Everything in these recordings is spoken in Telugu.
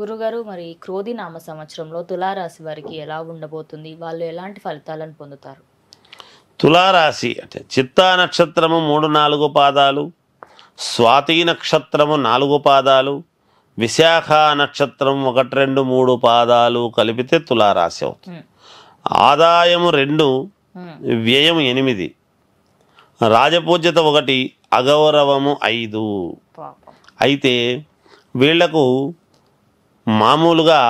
గురుగారు మరి క్రోధి నామ సంవత్సరంలో తులారాశి వారికి ఎలా ఉండబోతుంది వాళ్ళు ఎలాంటి ఫలితాలను పొందుతారు తులారాశి అంటే చిత్తా నక్షత్రము మూడు నాలుగు పాదాలు స్వాతి నక్షత్రము నాలుగు పాదాలు విశాఖ నక్షత్రం ఒకటి రెండు మూడు పాదాలు కలిపితే తులారాశి అవుతుంది ఆదాయము రెండు వ్యయం ఎనిమిది రాజపూజ్యత ఒకటి అగౌరవము ఐదు అయితే వీళ్లకు మామూలుగా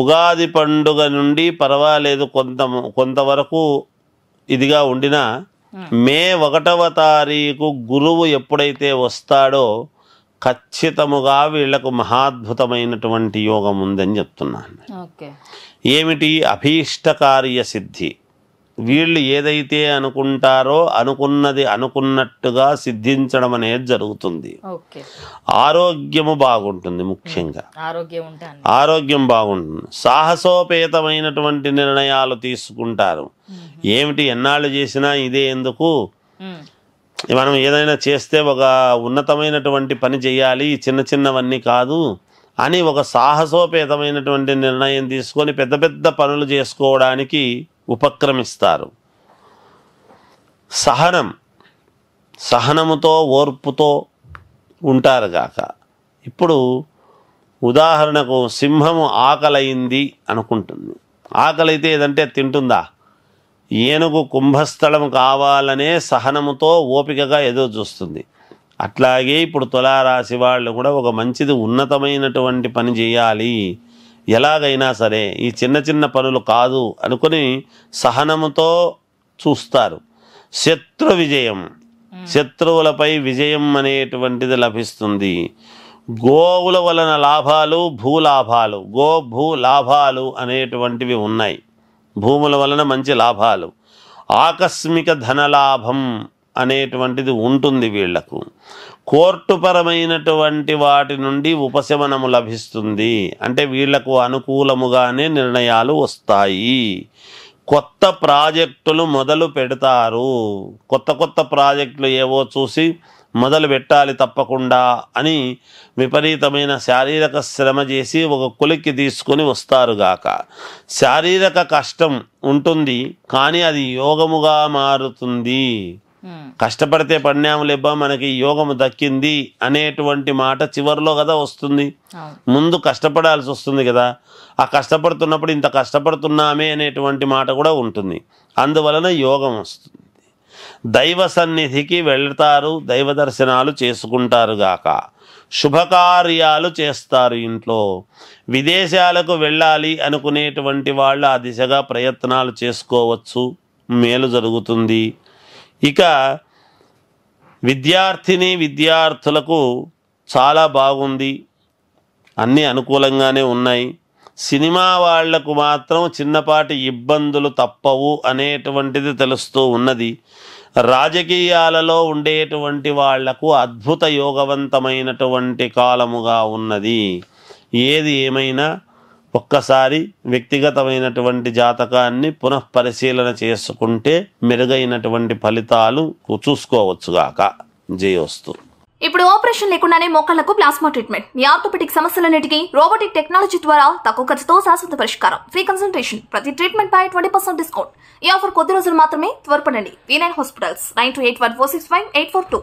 ఉగాది పండుగ నుండి పర్వాలేదు కొంత కొంతవరకు ఇదిగా ఉండిన మే ఒకటవ తారీఖు గురువు ఎప్పుడైతే వస్తాడో ఖచ్చితముగా వీళ్లకు మహాద్భుతమైనటువంటి యోగం ఉందని చెప్తున్నాను ఏమిటి అభీష్టకార్య సిద్ధి వీళ్ళు ఏదైతే అనుకుంటారో అనుకున్నది అనుకున్నట్టుగా సిద్ధించడం అనేది జరుగుతుంది ఆరోగ్యము బాగుంటుంది ముఖ్యంగా ఆరోగ్యం బాగుంటుంది సాహసోపేతమైనటువంటి నిర్ణయాలు తీసుకుంటారు ఏమిటి ఎన్నాళ్ళు చేసినా ఇదే ఎందుకు మనం ఏదైనా చేస్తే ఒక ఉన్నతమైనటువంటి పని చేయాలి చిన్న చిన్నవన్నీ కాదు అని ఒక సాహసోపేతమైనటువంటి నిర్ణయం తీసుకొని పెద్ద పెద్ద పనులు చేసుకోవడానికి ఉపక్రమిస్తారు సహనం సహనముతో ఓర్పుతో ఉంటారు గాక ఇప్పుడు ఉదాహరణకు సింహము ఆకలయింది అనుకుంటుంది ఆకలైతే ఏదంటే తింటుందా ఏనుగు కుంభస్థలం కావాలనే సహనముతో ఓపికగా ఏదో చూస్తుంది అట్లాగే ఇప్పుడు తులారాశి వాళ్ళు కూడా ఒక మంచిది ఉన్నతమైనటువంటి పని చేయాలి ఎలాగైనా సరే ఈ చిన్న చిన్న పనులు కాదు అనుకుని సహనముతో చూస్తారు శత్రు విజయం శత్రువులపై విజయం అనేటువంటిది లభిస్తుంది గోవుల వలన లాభాలు భూలాభాలు గో భూ లాభాలు అనేటువంటివి ఉన్నాయి భూముల వలన మంచి లాభాలు ఆకస్మిక ధనలాభం అనేటువంటిది ఉంటుంది వీళ్లకు కోర్టుపరమైనటువంటి వాటి నుండి ఉపశమనము లభిస్తుంది అంటే వీళ్లకు అనుకూలముగానే నిర్ణయాలు వస్తాయి కొత్త ప్రాజెక్టులు మొదలు పెడతారు కొత్త కొత్త ప్రాజెక్టులు ఏవో చూసి మొదలు పెట్టాలి తప్పకుండా అని విపరీతమైన శారీరక శ్రమ చేసి ఒక కొలిక్కి తీసుకొని వస్తారుగాక శారీరక కష్టం ఉంటుంది కానీ అది యోగముగా మారుతుంది కష్టపడితే పడినాములేబ్బా మనకి యోగము దక్కింది అనేటువంటి మాట చివరిలో కదా వస్తుంది ముందు కష్టపడాల్సి వస్తుంది కదా ఆ కష్టపడుతున్నప్పుడు ఇంత కష్టపడుతున్నామే అనేటువంటి మాట కూడా ఉంటుంది అందువలన యోగం వస్తుంది దైవ సన్నిధికి వెళ్తారు దైవ దర్శనాలు చేసుకుంటారు గాక శుభకార్యాలు చేస్తారు ఇంట్లో విదేశాలకు వెళ్ళాలి అనుకునేటువంటి వాళ్ళు ఆ దిశగా ప్రయత్నాలు చేసుకోవచ్చు మేలు జరుగుతుంది ఇక విద్యార్థిని విద్యార్థులకు చాలా బాగుంది అన్నీ అనుకూలంగానే ఉన్నాయి సినిమా వాళ్లకు మాత్రం చిన్నపాటి ఇబ్బందులు తప్పవు అనేటువంటిది తెలుస్తూ ఉన్నది రాజకీయాలలో ఉండేటువంటి వాళ్లకు అద్భుత యోగవంతమైనటువంటి కాలముగా ఉన్నది ఏది ఏమైనా ఒక్కసారి వ్యక్తిగతమైనటువంటి జాతకాన్ని పునఃపరిశీలన చేసుకుంటే మెరుగైనటువంటి ఫలితాలు చూసుకోవచ్చుగాక జయోస్తు ఇప్పుడు ఆపరేషన్ లేకుండానే మొక్కలకు ప్లాస్మా ట్రీట్మెంట్ మీ ఆర్థోపెటిక్ సమస్యలన్నిటికీ రోబోటిక్ టెక్నాలజీ ద్వారా తక్కువ ఖర్చుతో శాశ్వత పరిష్కారం ఫ్రీ కన్సల్టేషన్ ప్రతి ట్రీట్మెంట్ పై ట్వంటీ పర్సెంట్ డిస్కౌంట్ ఈ ఆఫర్ కొద్ది రోజులు మాత్రమే త్వరపడండి V nine hospitals nine two eight one four six five eight four two